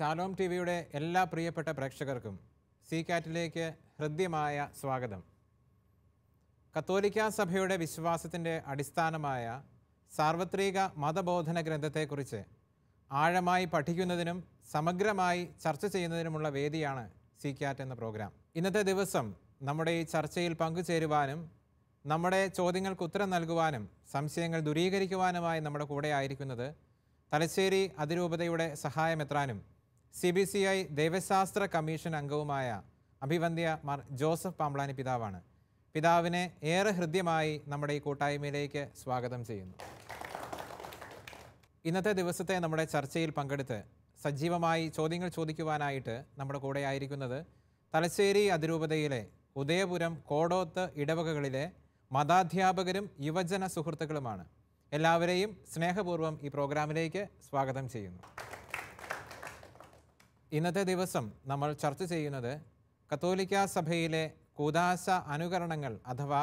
Shalom T വിയുടെ എല്ലാ പ്രിയപ്പെട്ട പ്രേക്ഷകർക്കും സി കാറ്റിലേക്ക് ഹൃദ്യമായ സ്വാഗതം കത്തോലിക്ക സഭയുടെ വിശ്വാസത്തിൻ്റെ അടിസ്ഥാനമായ സാർവത്രിക മതബോധന ഗ്രന്ഥത്തെക്കുറിച്ച് ആഴമായി പഠിക്കുന്നതിനും സമഗ്രമായി ചർച്ച ചെയ്യുന്നതിനുമുള്ള വേദിയാണ് സി കാറ്റ് എന്ന പ്രോഗ്രാം ഇന്നത്തെ ദിവസം നമ്മുടെ ഈ ചർച്ചയിൽ പങ്കുചേരുവാനും നമ്മുടെ ചോദ്യങ്ങൾക്ക് ഉത്തരം നൽകുവാനും സംശയങ്ങൾ ദൂരീകരിക്കുവാനുമായി നമ്മുടെ കൂടെ ആയിരിക്കുന്നത് തലശ്ശേരി അതിരൂപതയുടെ സഹായമെത്രാനും സി ബി സി ഐ ദൈവശാസ്ത്ര കമ്മീഷൻ അംഗവുമായ അഭിവന്ദ്യ മാർ ജോസഫ് പാമ്പ്ലാനി പിതാവാണ് പിതാവിനെ ഏറെ ഹൃദ്യമായി നമ്മുടെ ഈ കൂട്ടായ്മയിലേക്ക് സ്വാഗതം ചെയ്യുന്നു ഇന്നത്തെ ദിവസത്തെ നമ്മുടെ ചർച്ചയിൽ പങ്കെടുത്ത് സജീവമായി ചോദ്യങ്ങൾ ചോദിക്കുവാനായിട്ട് നമ്മുടെ കൂടെ ആയിരിക്കുന്നത് തലശ്ശേരി അതിരൂപതയിലെ ഉദയപുരം കോടോത്ത് ഇടവകകളിലെ മതാധ്യാപകരും യുവജന സുഹൃത്തുക്കളുമാണ് എല്ലാവരെയും സ്നേഹപൂർവ്വം ഈ പ്രോഗ്രാമിലേക്ക് സ്വാഗതം ചെയ്യുന്നു ഇന്നത്തെ ദിവസം നമ്മൾ ചർച്ച ചെയ്യുന്നത് കത്തോലിക്ക സഭയിലെ കൂദാശ അനുകരണങ്ങൾ അഥവാ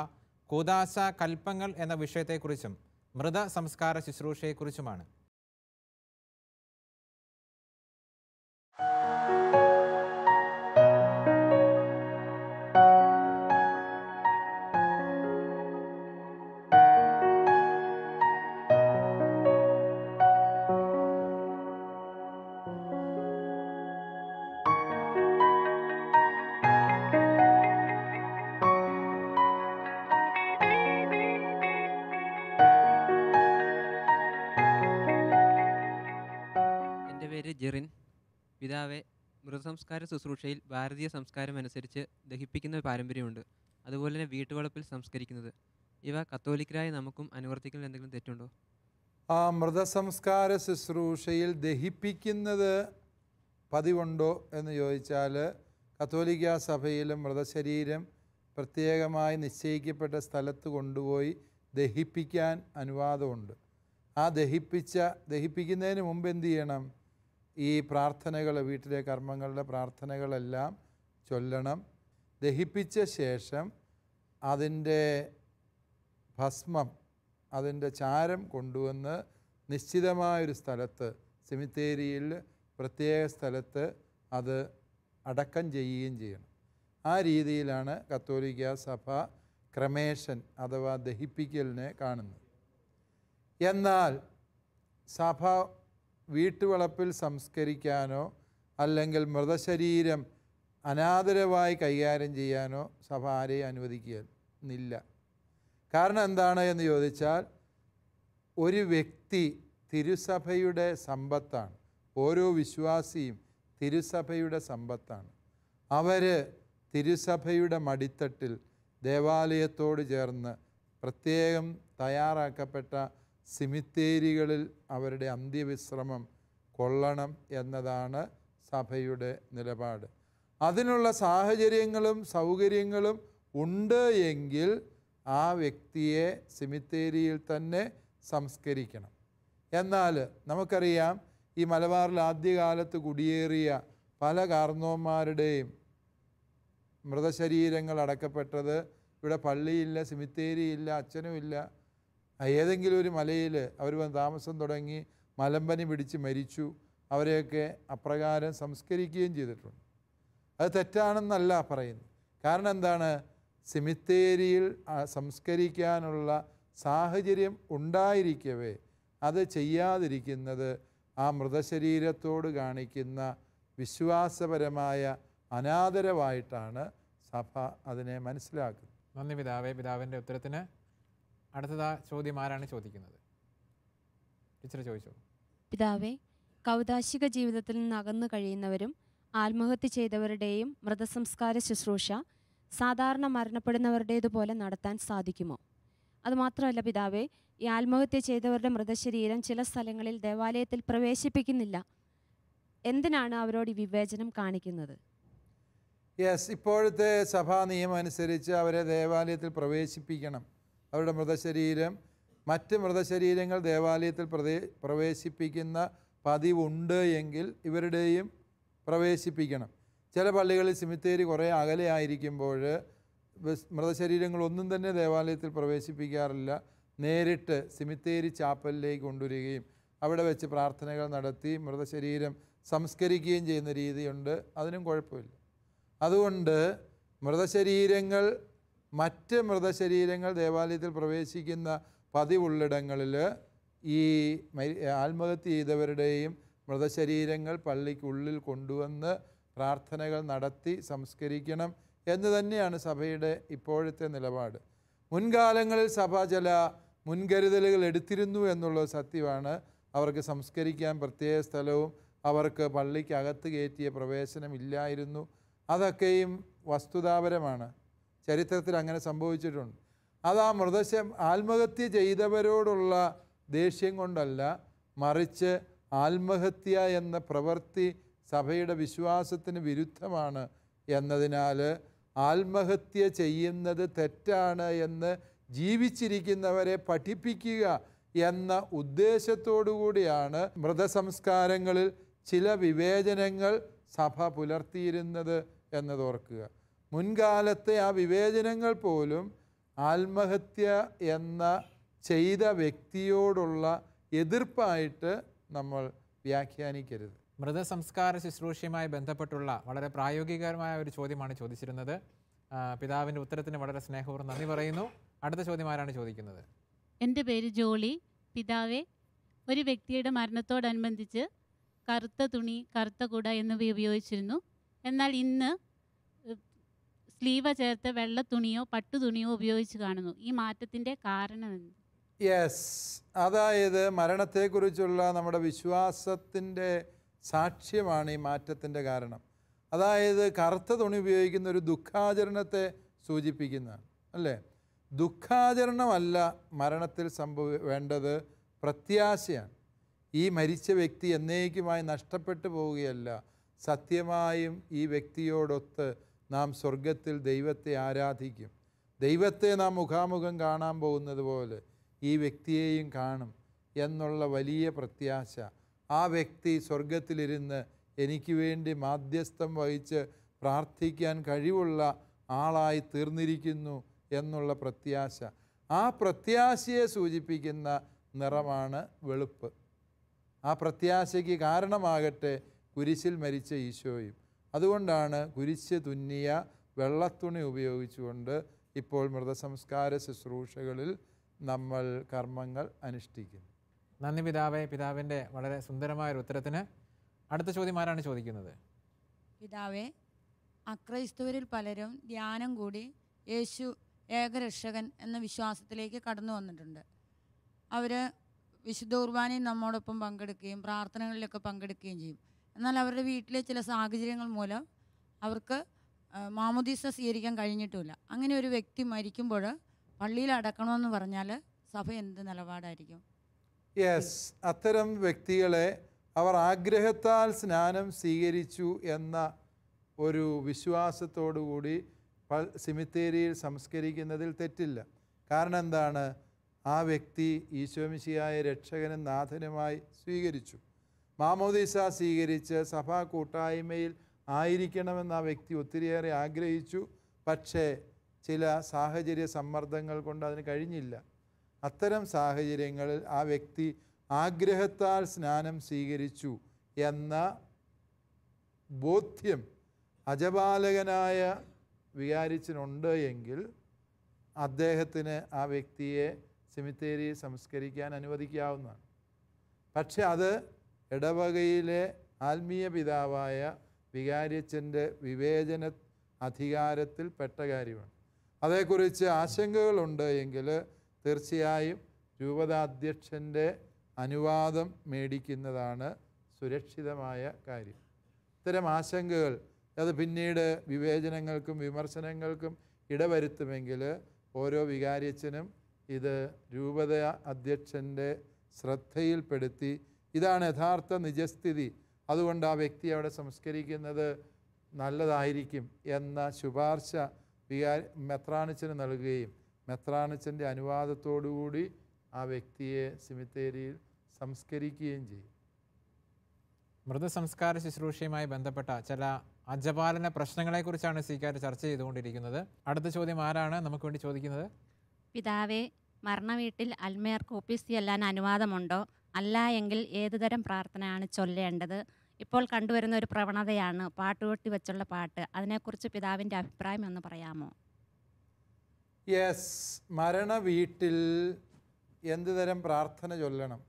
കൂദാശ കൽപ്പങ്ങൾ എന്ന വിഷയത്തെക്കുറിച്ചും മൃത സംസ്കാര ശുശ്രൂഷയെക്കുറിച്ചുമാണ് സംസ്കാര ശുശ്രൂഷയിൽ ഭാരതീയ സംസ്കാരം അനുസരിച്ച് ദഹിപ്പിക്കുന്ന പാരമ്പര്യമുണ്ട് അതുപോലെ തന്നെ വീട്ടുവളപ്പിൽ സംസ്കരിക്കുന്നത് ഇവ കത്തോലിക്കരായ നമുക്കും അനുവർത്തിക്കുന്ന എന്തെങ്കിലും തെറ്റുണ്ടോ ആ മൃതസംസ്കാര ശുശ്രൂഷയിൽ ദഹിപ്പിക്കുന്നത് പതിവുണ്ടോ എന്ന് ചോദിച്ചാൽ കത്തോലിക്ക സഭയിലും മൃതശരീരം പ്രത്യേകമായി നിശ്ചയിക്കപ്പെട്ട സ്ഥലത്ത് കൊണ്ടുപോയി ദഹിപ്പിക്കാൻ അനുവാദമുണ്ട് ആ ദഹിപ്പിച്ച ദഹിപ്പിക്കുന്നതിന് മുമ്പ് എന്ത് ചെയ്യണം ഈ പ്രാർത്ഥനകൾ വീട്ടിലെ കർമ്മങ്ങളുടെ പ്രാർത്ഥനകളെല്ലാം ചൊല്ലണം ദഹിപ്പിച്ച ശേഷം അതിൻ്റെ ഭസ്മം അതിൻ്റെ ചാരം കൊണ്ടുവന്ന് നിശ്ചിതമായൊരു സ്ഥലത്ത് സെമിത്തേരിയിൽ പ്രത്യേക സ്ഥലത്ത് അത് അടക്കം ചെയ്യുകയും ചെയ്യണം ആ രീതിയിലാണ് കത്തോലിക്ക സഭ ക്രമേഷൻ അഥവാ ദഹിപ്പിക്കലിനെ കാണുന്നത് എന്നാൽ സഭ വീട്ടുവളപ്പിൽ സംസ്കരിക്കാനോ അല്ലെങ്കിൽ മൃതശരീരം അനാദരവായി കൈകാര്യം ചെയ്യാനോ സഭ ആരെയും അനുവദിക്കുന്നില്ല കാരണം എന്താണ് എന്ന് ചോദിച്ചാൽ ഒരു വ്യക്തി തിരുസഭയുടെ സമ്പത്താണ് ഓരോ വിശ്വാസിയും തിരുസഭയുടെ സമ്പത്താണ് അവർ തിരുസഭയുടെ മടിത്തട്ടിൽ ദേവാലയത്തോട് ചേർന്ന് പ്രത്യേകം തയ്യാറാക്കപ്പെട്ട സിമിത്തേരികളിൽ അവരുടെ അന്ത്യവിശ്രമം കൊള്ളണം എന്നതാണ് സഭയുടെ നിലപാട് അതിനുള്ള സാഹചര്യങ്ങളും സൗകര്യങ്ങളും ഉണ്ട് എങ്കിൽ ആ വ്യക്തിയെ സിമിത്തേരിയിൽ തന്നെ സംസ്കരിക്കണം എന്നാൽ നമുക്കറിയാം ഈ മലബാറിൽ ആദ്യകാലത്ത് കുടിയേറിയ പല കാർന്നോന്മാരുടെയും മൃതശരീരങ്ങൾ അടക്കപ്പെട്ടത് ഇവിടെ പള്ളിയില്ല സിമിത്തേരിയില്ല അച്ഛനുമില്ല ഏതെങ്കിലും ഒരു മലയിൽ അവർ വന്ന് താമസം തുടങ്ങി മലമ്പനി പിടിച്ച് മരിച്ചു അവരെയൊക്കെ അപ്രകാരം സംസ്കരിക്കുകയും ചെയ്തിട്ടുണ്ട് അത് തെറ്റാണെന്നല്ല പറയുന്നത് കാരണം എന്താണ് സിമിത്തേരിയിൽ സംസ്കരിക്കാനുള്ള സാഹചര്യം ഉണ്ടായിരിക്കവേ അത് ചെയ്യാതിരിക്കുന്നത് ആ മൃതശരീരത്തോട് കാണിക്കുന്ന വിശ്വാസപരമായ അനാദരവായിട്ടാണ് സഭ അതിനെ മനസ്സിലാക്കുന്നത് നന്ദി പിതാവേ പിതാവിൻ്റെ ഉത്തരത്തിന് അടുത്തതാ ചോദ്യം ആരാണ് ചോദിക്കുന്നത് ടീച്ചർ ചോദിച്ചോളൂ പിതാവേ കൗതാശിക ജീവിതത്തിൽ നിന്ന് അകന്നു കഴിയുന്നവരും ആത്മഹത്യ ചെയ്തവരുടെയും മൃതസംസ്കാര ശുശ്രൂഷ സാധാരണ മരണപ്പെടുന്നവരുടേതുപോലെ നടത്താൻ സാധിക്കുമോ അതുമാത്രമല്ല പിതാവേ ഈ ആത്മഹത്യ ചെയ്തവരുടെ മൃതശരീരം ചില സ്ഥലങ്ങളിൽ ദേവാലയത്തിൽ പ്രവേശിപ്പിക്കുന്നില്ല എന്തിനാണ് അവരോട് ഈ വിവേചനം കാണിക്കുന്നത് യെസ് ഇപ്പോഴത്തെ സഭാ നിയമം അനുസരിച്ച് അവരെ ദേവാലയത്തിൽ പ്രവേശിപ്പിക്കണം അവരുടെ മൃതശരീരം മറ്റ് മൃതശരീരങ്ങൾ ദേവാലയത്തിൽ പ്രദേ പ്രവേശിപ്പിക്കുന്ന പതിവുണ്ട് എങ്കിൽ ഇവരുടെയും പ്രവേശിപ്പിക്കണം ചില പള്ളികളിൽ സിമിത്തേരി കുറേ അകലെയായിരിക്കുമ്പോൾ മൃതശരീരങ്ങളൊന്നും തന്നെ ദേവാലയത്തിൽ പ്രവേശിപ്പിക്കാറില്ല നേരിട്ട് സിമിത്തേരി ചാപ്പലിലേക്ക് കൊണ്ടുവരികയും അവിടെ വെച്ച് പ്രാർത്ഥനകൾ നടത്തി മൃതശരീരം സംസ്കരിക്കുകയും ചെയ്യുന്ന രീതിയുണ്ട് അതിനും കുഴപ്പമില്ല അതുകൊണ്ട് മൃതശരീരങ്ങൾ മറ്റ് മൃതശരീരങ്ങൾ ദേവാലയത്തിൽ പ്രവേശിക്കുന്ന പതിവുള്ളിടങ്ങളിൽ ഈ ആത്മഹത്യ ചെയ്തവരുടെയും മൃതശരീരങ്ങൾ പള്ളിക്കുള്ളിൽ കൊണ്ടുവന്ന് പ്രാർത്ഥനകൾ നടത്തി സംസ്കരിക്കണം എന്ന് തന്നെയാണ് സഭയുടെ ഇപ്പോഴത്തെ നിലപാട് മുൻകാലങ്ങളിൽ സഭ ചില മുൻകരുതലുകൾ എടുത്തിരുന്നു എന്നുള്ളത് സത്യമാണ് അവർക്ക് സംസ്കരിക്കാൻ പ്രത്യേക സ്ഥലവും അവർക്ക് പള്ളിക്കകത്ത് കയറ്റിയ പ്രവേശനം ഇല്ലായിരുന്നു അതൊക്കെയും വസ്തുതാപരമാണ് ചരിത്രത്തിൽ അങ്ങനെ സംഭവിച്ചിട്ടുണ്ട് അത് ആ മൃതശ ആത്മഹത്യ ചെയ്തവരോടുള്ള ദേഷ്യം കൊണ്ടല്ല മറിച്ച് ആത്മഹത്യ എന്ന പ്രവൃത്തി സഭയുടെ വിശ്വാസത്തിന് വിരുദ്ധമാണ് എന്നതിനാൽ ആത്മഹത്യ ചെയ്യുന്നത് തെറ്റാണ് എന്ന് ജീവിച്ചിരിക്കുന്നവരെ പഠിപ്പിക്കുക എന്ന ഉദ്ദേശത്തോടു കൂടിയാണ് മൃതസംസ്കാരങ്ങളിൽ ചില വിവേചനങ്ങൾ സഭ പുലർത്തിയിരുന്നത് എന്നതോർക്കുക മുൻകാലത്തെ ആ വിവേചനങ്ങൾ പോലും ആത്മഹത്യ എന്ന ചെയ്ത വ്യക്തിയോടുള്ള എതിർപ്പായിട്ട് നമ്മൾ വ്യാഖ്യാനിക്കരുത് മൃതസംസ്കാര ശുശ്രൂഷയുമായി ബന്ധപ്പെട്ടുള്ള വളരെ പ്രായോഗികമായ ഒരു ചോദ്യമാണ് ചോദിച്ചിരുന്നത് പിതാവിൻ്റെ ഉത്തരത്തിന് വളരെ സ്നേഹപൂർവ്വം നന്ദി പറയുന്നു അടുത്ത ചോദ്യം ആരാണ് ചോദിക്കുന്നത് എൻ്റെ പേര് ജോളി പിതാവെ ഒരു വ്യക്തിയുടെ മരണത്തോടനുബന്ധിച്ച് കറുത്ത തുണി കറുത്ത കുട എന്നിവ ഉപയോഗിച്ചിരുന്നു എന്നാൽ ഇന്ന് സ്ലീവ ചേർത്ത് വെള്ള തുണിയോ പട്ടു തുണിയോ ഉപയോഗിച്ച് കാണുന്നു ഈ മാറ്റത്തിന്റെ കാരണം എന്ത് യെസ് അതായത് മരണത്തെക്കുറിച്ചുള്ള നമ്മുടെ വിശ്വാസത്തിൻ്റെ സാക്ഷ്യമാണ് ഈ മാറ്റത്തിൻ്റെ കാരണം അതായത് കറുത്ത തുണി ഉപയോഗിക്കുന്ന ഒരു ദുഃഖാചരണത്തെ സൂചിപ്പിക്കുന്ന അല്ലേ ദുഃഖാചരണമല്ല മരണത്തിൽ സംഭവ വേണ്ടത് പ്രത്യാശയാണ് ഈ മരിച്ച വ്യക്തി എന്നേക്കുമായി നഷ്ടപ്പെട്ടു പോവുകയല്ല സത്യമായും ഈ വ്യക്തിയോടൊത്ത് നാം സ്വർഗത്തിൽ ദൈവത്തെ ആരാധിക്കും ദൈവത്തെ നാം മുഖാമുഖം കാണാൻ പോകുന്നത് പോലെ ഈ വ്യക്തിയെയും കാണും എന്നുള്ള വലിയ പ്രത്യാശ ആ വ്യക്തി സ്വർഗത്തിലിരുന്ന് എനിക്ക് വേണ്ടി മാധ്യസ്ഥം വഹിച്ച് പ്രാർത്ഥിക്കാൻ കഴിവുള്ള ആളായി തീർന്നിരിക്കുന്നു എന്നുള്ള പ്രത്യാശ ആ പ്രത്യാശയെ സൂചിപ്പിക്കുന്ന നിറമാണ് വെളുപ്പ് ആ പ്രത്യാശയ്ക്ക് കാരണമാകട്ടെ കുരിശിൽ മരിച്ച ഈശോയും അതുകൊണ്ടാണ് കുരിശ് തുന്നിയ വെള്ളത്തുണി ഉപയോഗിച്ചുകൊണ്ട് ഇപ്പോൾ മൃതസംസ്കാര ശുശ്രൂഷകളിൽ നമ്മൾ കർമ്മങ്ങൾ അനുഷ്ഠിക്കുന്നു നന്ദി പിതാവേ പിതാവിൻ്റെ വളരെ സുന്ദരമായ ഒരു ഉത്തരത്തിന് അടുത്ത ചോദ്യം ആരാണ് ചോദിക്കുന്നത് പിതാവേ അക്രൈസ്തവരിൽ പലരും ധ്യാനം കൂടി യേശു ഏകരക്ഷകൻ എന്ന വിശ്വാസത്തിലേക്ക് കടന്നു വന്നിട്ടുണ്ട് അവർ വിശുദ്ധ കുർബാനയും നമ്മോടൊപ്പം പങ്കെടുക്കുകയും പ്രാർത്ഥനകളിലൊക്കെ പങ്കെടുക്കുകയും ചെയ്യും എന്നാൽ അവരുടെ വീട്ടിലെ ചില സാഹചര്യങ്ങൾ മൂലം അവർക്ക് മാമോദീസ സ്വീകരിക്കാൻ കഴിഞ്ഞിട്ടില്ല അങ്ങനെ ഒരു വ്യക്തി മരിക്കുമ്പോൾ പള്ളിയിൽ അടക്കണമെന്ന് പറഞ്ഞാൽ സഭ എന്ത് നിലപാടായിരിക്കും യെസ് അത്തരം വ്യക്തികളെ അവർ ആഗ്രഹത്താൽ സ്നാനം സ്വീകരിച്ചു എന്ന ഒരു വിശ്വാസത്തോടുകൂടി സിമിത്തേരിയിൽ സംസ്കരിക്കുന്നതിൽ തെറ്റില്ല കാരണം എന്താണ് ആ വ്യക്തി ഈശോമിശിയായ രക്ഷകനും നാഥനുമായി സ്വീകരിച്ചു മാമോദീസ സ്വീകരിച്ച് സഭാ കൂട്ടായ്മയിൽ ആയിരിക്കണമെന്ന് ആ വ്യക്തി ഒത്തിരിയേറെ ആഗ്രഹിച്ചു പക്ഷേ ചില സാഹചര്യ സമ്മർദ്ദങ്ങൾ കൊണ്ട് അതിന് കഴിഞ്ഞില്ല അത്തരം സാഹചര്യങ്ങളിൽ ആ വ്യക്തി ആഗ്രഹത്താൽ സ്നാനം സ്വീകരിച്ചു എന്ന ബോധ്യം അജപാലകനായ വികാരിച്ചിനുണ്ട് എങ്കിൽ അദ്ദേഹത്തിന് ആ വ്യക്തിയെ സെമിത്തേരിയിൽ സംസ്കരിക്കാൻ അനുവദിക്കാവുന്നതാണ് പക്ഷെ അത് ഇടവകയിലെ ആത്മീയ പിതാവായ വികാരിയച്ഛൻ്റെ വിവേചന അധികാരത്തിൽ പെട്ട കാര്യമാണ് അതേക്കുറിച്ച് ആശങ്കകളുണ്ട് എങ്കിൽ തീർച്ചയായും രൂപതാധ്യക്ഷൻ്റെ അനുവാദം മേടിക്കുന്നതാണ് സുരക്ഷിതമായ കാര്യം ഇത്തരം ആശങ്കകൾ അത് പിന്നീട് വിവേചനങ്ങൾക്കും വിമർശനങ്ങൾക്കും ഇടവരുത്തുമെങ്കിൽ ഓരോ വികാരിയച്ഛനും ഇത് രൂപത അധ്യക്ഷൻ്റെ ശ്രദ്ധയിൽപ്പെടുത്തി ഇതാണ് യഥാർത്ഥ നിജസ്ഥിതി അതുകൊണ്ട് ആ വ്യക്തി അവിടെ സംസ്കരിക്കുന്നത് നല്ലതായിരിക്കും എന്ന ശുപാർശ വികാരി മെത്രാണിച്ചന് നൽകുകയും മെത്രാണിച്ചൻ്റെ അനുവാദത്തോടുകൂടി ആ വ്യക്തിയെ സിമിത്തേരിയിൽ സംസ്കരിക്കുകയും ചെയ്യും മൃതസംസ്കാര ശുശ്രൂഷയുമായി ബന്ധപ്പെട്ട ചില അജപാലന പ്രശ്നങ്ങളെക്കുറിച്ചാണ് സീക്കാർ ചർച്ച ചെയ്തുകൊണ്ടിരിക്കുന്നത് അടുത്ത ചോദ്യം ആരാണ് നമുക്ക് വേണ്ടി ചോദിക്കുന്നത് പിതാവേ മരണ അൽമേർ അൽമേർക്ക് ഒപ്പീസ് ചെല്ലാൻ അനുവാദമുണ്ടോ അല്ല എങ്കിൽ ഏതുതരം പ്രാർത്ഥനയാണ് ചൊല്ലേണ്ടത് ഇപ്പോൾ കണ്ടുവരുന്ന ഒരു പ്രവണതയാണ് പാട്ടുകൊട്ടി വെച്ചുള്ള പാട്ട് അതിനെക്കുറിച്ച് പിതാവിൻ്റെ അഭിപ്രായം എന്ന് പറയാമോ യെസ് മരണ വീട്ടിൽ എന്ത് തരം പ്രാർത്ഥന ചൊല്ലണം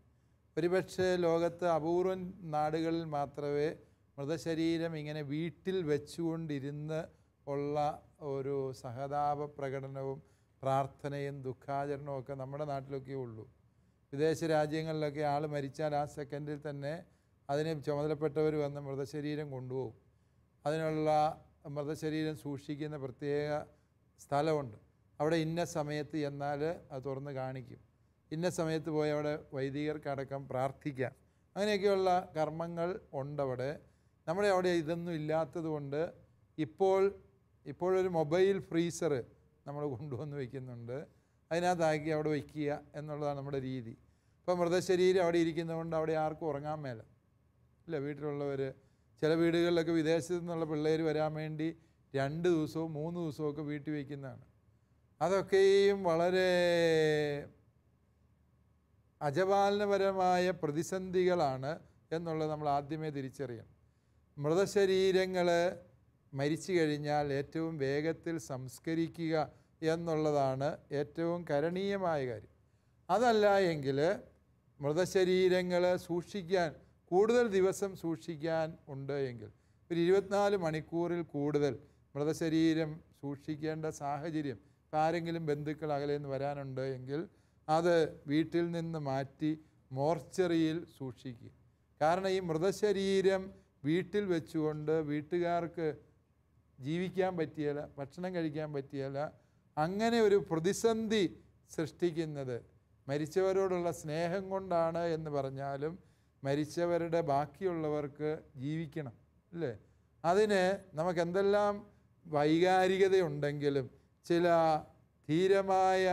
ഒരുപക്ഷെ ലോകത്ത് അപൂർവൻ നാടുകളിൽ മാത്രമേ മൃതശരീരം ഇങ്ങനെ വീട്ടിൽ വെച്ചുകൊണ്ടിരുന്ന് ഉള്ള ഒരു സഹതാപ പ്രകടനവും പ്രാർത്ഥനയും ദുഃഖാചരണവും ഒക്കെ നമ്മുടെ നാട്ടിലൊക്കെ ഉള്ളൂ വിദേശ രാജ്യങ്ങളിലൊക്കെ ആൾ മരിച്ചാൽ ആ സെക്കൻഡിൽ തന്നെ അതിനെ ചുമതലപ്പെട്ടവർ വന്ന് മൃതശരീരം കൊണ്ടുപോകും അതിനുള്ള മൃതശരീരം സൂക്ഷിക്കുന്ന പ്രത്യേക സ്ഥലമുണ്ട് അവിടെ ഇന്ന സമയത്ത് എന്നാൽ അത് തുറന്ന് കാണിക്കും ഇന്ന സമയത്ത് പോയി അവിടെ വൈദികർക്കടക്കം പ്രാർത്ഥിക്കാം അങ്ങനെയൊക്കെയുള്ള കർമ്മങ്ങൾ ഉണ്ടവിടെ നമ്മുടെ അവിടെ ഇതൊന്നും ഇല്ലാത്തതുകൊണ്ട് ഇപ്പോൾ ഇപ്പോഴൊരു മൊബൈൽ ഫ്രീസർ നമ്മൾ കൊണ്ടുവന്ന് വയ്ക്കുന്നുണ്ട് അതിനകത്താക്കി അവിടെ വയ്ക്കുക എന്നുള്ളതാണ് നമ്മുടെ രീതി ഇപ്പം മൃതശരീരം അവിടെ ഇരിക്കുന്നതുകൊണ്ട് അവിടെ ആർക്കും ഉറങ്ങാൻ മേല ഇല്ല വീട്ടിലുള്ളവർ ചില വീടുകളിലൊക്കെ വിദേശത്തു നിന്നുള്ള പിള്ളേർ വരാൻ വേണ്ടി രണ്ട് ദിവസവും മൂന്ന് ദിവസവും ഒക്കെ വീട്ടിൽ വയ്ക്കുന്നതാണ് അതൊക്കെയും വളരെ അജപാലനപരമായ പ്രതിസന്ധികളാണ് എന്നുള്ളത് നമ്മൾ ആദ്യമേ തിരിച്ചറിയണം മൃതശരീരങ്ങൾ മരിച്ചു കഴിഞ്ഞാൽ ഏറ്റവും വേഗത്തിൽ സംസ്കരിക്കുക എന്നുള്ളതാണ് ഏറ്റവും കരണീയമായ കാര്യം അതല്ല എങ്കിൽ മൃതശരീരങ്ങൾ സൂക്ഷിക്കാൻ കൂടുതൽ ദിവസം സൂക്ഷിക്കാൻ ഉണ്ട് എങ്കിൽ ഒരു ഇരുപത്തിനാല് മണിക്കൂറിൽ കൂടുതൽ മൃതശരീരം സൂക്ഷിക്കേണ്ട സാഹചര്യം ഇപ്പോൾ ആരെങ്കിലും ബന്ധുക്കൾ അകലെ നിന്ന് വരാനുണ്ട് എങ്കിൽ അത് വീട്ടിൽ നിന്ന് മാറ്റി മോർച്ചറിയിൽ സൂക്ഷിക്കുക കാരണം ഈ മൃതശരീരം വീട്ടിൽ വെച്ചുകൊണ്ട് വീട്ടുകാർക്ക് ജീവിക്കാൻ പറ്റിയല്ല ഭക്ഷണം കഴിക്കാൻ പറ്റിയല്ല അങ്ങനെ ഒരു പ്രതിസന്ധി സൃഷ്ടിക്കുന്നത് മരിച്ചവരോടുള്ള സ്നേഹം കൊണ്ടാണ് എന്ന് പറഞ്ഞാലും മരിച്ചവരുടെ ബാക്കിയുള്ളവർക്ക് ജീവിക്കണം അല്ലേ അതിന് നമുക്ക് എന്തെല്ലാം വൈകാരികതയുണ്ടെങ്കിലും ചില ധീരമായ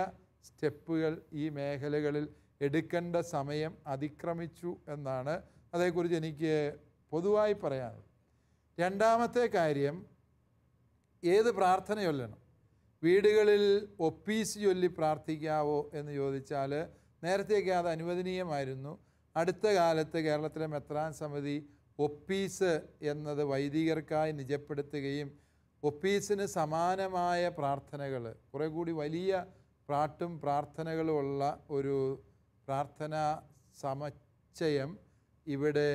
സ്റ്റെപ്പുകൾ ഈ മേഖലകളിൽ എടുക്കേണ്ട സമയം അതിക്രമിച്ചു എന്നാണ് അതേക്കുറിച്ച് എനിക്ക് പൊതുവായി പറയാനുള്ളത് രണ്ടാമത്തെ കാര്യം ഏത് പ്രാർത്ഥനയൊല്ലണം വീടുകളിൽ ഒപ്പീസ് ചൊല്ലി പ്രാർത്ഥിക്കാവോ എന്ന് ചോദിച്ചാൽ നേരത്തെയൊക്കെ അത് അനുവദനീയമായിരുന്നു അടുത്ത കാലത്ത് കേരളത്തിലെ മെത്രാൻ സമിതി ഒപ്പീസ് എന്നത് വൈദികർക്കായി നിജപ്പെടുത്തുകയും ഒപ്പീസിന് സമാനമായ പ്രാർത്ഥനകൾ കുറേ കൂടി വലിയ പ്രാട്ടും പ്രാർത്ഥനകളുമുള്ള ഒരു പ്രാർത്ഥനാ സമച്ചയം ഇവിടെ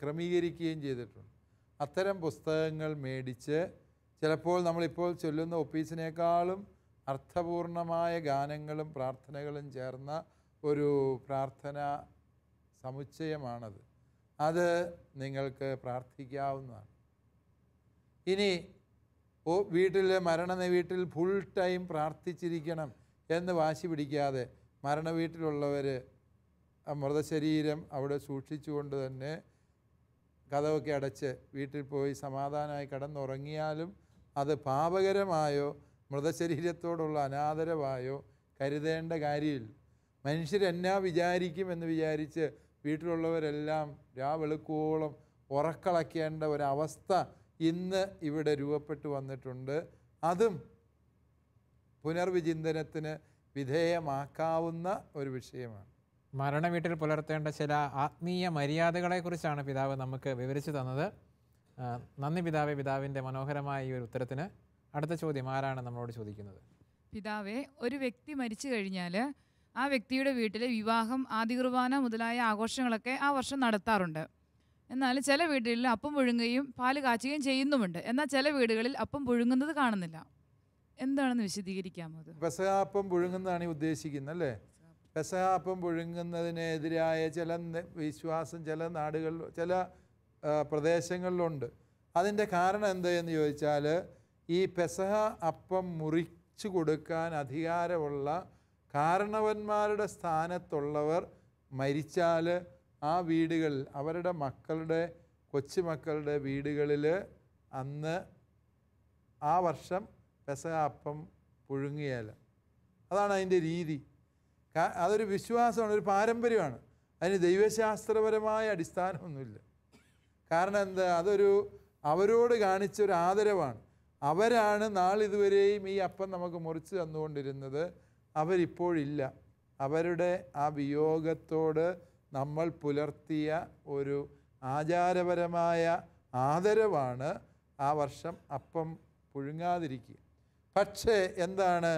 ക്രമീകരിക്കുകയും ചെയ്തിട്ടുണ്ട് അത്തരം പുസ്തകങ്ങൾ മേടിച്ച് ചിലപ്പോൾ നമ്മളിപ്പോൾ ചൊല്ലുന്ന ഒപ്പീസിനേക്കാളും അർത്ഥപൂർണമായ ഗാനങ്ങളും പ്രാർത്ഥനകളും ചേർന്ന ഒരു പ്രാർത്ഥന സമുച്ചയമാണത് അത് നിങ്ങൾക്ക് പ്രാർത്ഥിക്കാവുന്നതാണ് ഇനി ഓ വീട്ടിൽ മരണ വീട്ടിൽ ഫുൾ ടൈം പ്രാർത്ഥിച്ചിരിക്കണം എന്ന് വാശി പിടിക്കാതെ മരണ വീട്ടിലുള്ളവർ മൃതശരീരം അവിടെ സൂക്ഷിച്ചുകൊണ്ട് തന്നെ കഥവൊക്കെ അടച്ച് വീട്ടിൽ പോയി സമാധാനമായി കിടന്നുറങ്ങിയാലും അത് പാപകരമായോ മൃതശരീരത്തോടുള്ള അനാദരവായോ കരുതേണ്ട കാര്യമില്ല മനുഷ്യരെന്നാ വിചാരിക്കുമെന്ന് വിചാരിച്ച് വീട്ടിലുള്ളവരെല്ലാം രാവെളുക്കോളം ഉറക്കളക്കേണ്ട ഒരവസ്ഥ ഇന്ന് ഇവിടെ രൂപപ്പെട്ടു വന്നിട്ടുണ്ട് അതും പുനർവിചിന്തനത്തിന് വിധേയമാക്കാവുന്ന ഒരു വിഷയമാണ് മരണ വീട്ടിൽ പുലർത്തേണ്ട ചില ആത്മീയ മര്യാദകളെക്കുറിച്ചാണ് പിതാവ് നമുക്ക് വിവരിച്ചു തന്നത് നന്ദി പിതാവേ പിതാവിൻ്റെ മനോഹരമായ ഈ ഒരു ഉത്തരത്തിന് അടുത്ത ചോദ്യം ആരാണ് നമ്മളോട് ചോദിക്കുന്നത് പിതാവേ ഒരു വ്യക്തി മരിച്ചു കഴിഞ്ഞാൽ ആ വ്യക്തിയുടെ വീട്ടിൽ വിവാഹം കുർബാന മുതലായ ആഘോഷങ്ങളൊക്കെ ആ വർഷം നടത്താറുണ്ട് എന്നാൽ ചില വീടുകളിൽ അപ്പം പുഴുങ്ങുകയും പാല് കാച്ചുകയും ചെയ്യുന്നുമുണ്ട് എന്നാൽ ചില വീടുകളിൽ അപ്പം പുഴുങ്ങുന്നത് കാണുന്നില്ല എന്താണെന്ന് വിശദീകരിക്കാമോ പെസഹാപ്പം അപ്പം പുഴുങ്ങുന്നതാണ് ഈ ഉദ്ദേശിക്കുന്നത് അല്ലേ പെസഹാപ്പം അപ്പം പുഴുങ്ങുന്നതിനെതിരായ ചില വിശ്വാസം ചില നാടുകളിൽ ചില പ്രദേശങ്ങളിലുണ്ട് അതിൻ്റെ കാരണം എന്തെന്ന് എന്ന് ചോദിച്ചാൽ ഈ പെസഹ അപ്പം മുറിച്ചു കൊടുക്കാൻ അധികാരമുള്ള കാരണവന്മാരുടെ സ്ഥാനത്തുള്ളവർ മരിച്ചാൽ ആ വീടുകളിൽ അവരുടെ മക്കളുടെ കൊച്ചുമക്കളുടെ വീടുകളിൽ അന്ന് ആ വർഷം പെസഹ അപ്പം പുഴുങ്ങിയാൽ അതാണ് അതിൻ്റെ രീതി അതൊരു വിശ്വാസമാണ് ഒരു പാരമ്പര്യമാണ് അതിന് ദൈവശാസ്ത്രപരമായ അടിസ്ഥാനമൊന്നുമില്ല കാരണം എന്താ അതൊരു അവരോട് കാണിച്ച ഒരു ആദരവാണ് അവരാണ് നാളിതുവരെയും ഈ അപ്പം നമുക്ക് മുറിച്ച് തന്നുകൊണ്ടിരുന്നത് അവരിപ്പോഴില്ല അവരുടെ ആ വിയോഗത്തോട് നമ്മൾ പുലർത്തിയ ഒരു ആചാരപരമായ ആദരവാണ് ആ വർഷം അപ്പം പുഴുങ്ങാതിരിക്കുക പക്ഷേ എന്താണ്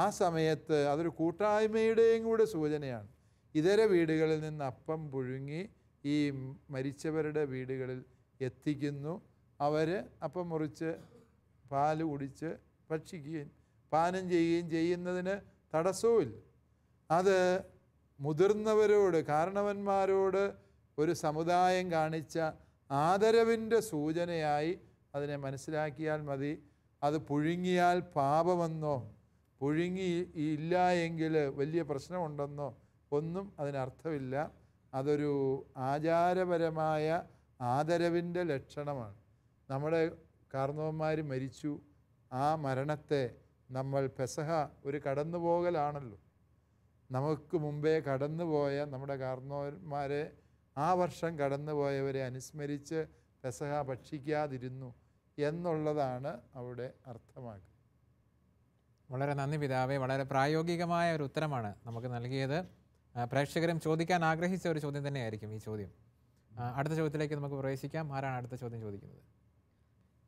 ആ സമയത്ത് അതൊരു കൂട്ടായ്മയുടെയും കൂടെ സൂചനയാണ് ഇതര വീടുകളിൽ നിന്ന് അപ്പം പുഴുങ്ങി ഈ മരിച്ചവരുടെ വീടുകളിൽ എത്തിക്കുന്നു അവർ അപ്പം മുറിച്ച് പാൽ കുടിച്ച് ഭക്ഷിക്കുകയും പാനം ചെയ്യുകയും ചെയ്യുന്നതിന് തടസ്സവും അത് മുതിർന്നവരോട് കാരണവന്മാരോട് ഒരു സമുദായം കാണിച്ച ആദരവിൻ്റെ സൂചനയായി അതിനെ മനസ്സിലാക്കിയാൽ മതി അത് പുഴുങ്ങിയാൽ പാപമെന്നോ പുഴുങ്ങി ഇല്ല എങ്കിൽ വലിയ പ്രശ്നമുണ്ടെന്നോ ഒന്നും അതിനർത്ഥമില്ല അതൊരു ആചാരപരമായ ആദരവിൻ്റെ ലക്ഷണമാണ് നമ്മുടെ കാർന്നവന്മാർ മരിച്ചു ആ മരണത്തെ നമ്മൾ പെസഹ ഒരു പോകലാണല്ലോ നമുക്ക് മുമ്പേ കടന്നുപോയ നമ്മുടെ കാർന്നവന്മാരെ ആ വർഷം കടന്നുപോയവരെ അനുസ്മരിച്ച് പെസഹ ഭക്ഷിക്കാതിരുന്നു എന്നുള്ളതാണ് അവിടെ അർത്ഥമാക്കുന്നത് വളരെ നന്ദി പിതാവേ വളരെ പ്രായോഗികമായ ഒരു ഉത്തരമാണ് നമുക്ക് നൽകിയത് പ്രേക്ഷകരും ചോദിക്കാൻ ആഗ്രഹിച്ച ഒരു ചോദ്യം തന്നെയായിരിക്കും ഈ ചോദ്യം അടുത്ത ചോദ്യത്തിലേക്ക് നമുക്ക് പ്രവേശിക്കാം ആരാണ് അടുത്ത ചോദ്യം ചോദിക്കുന്നത്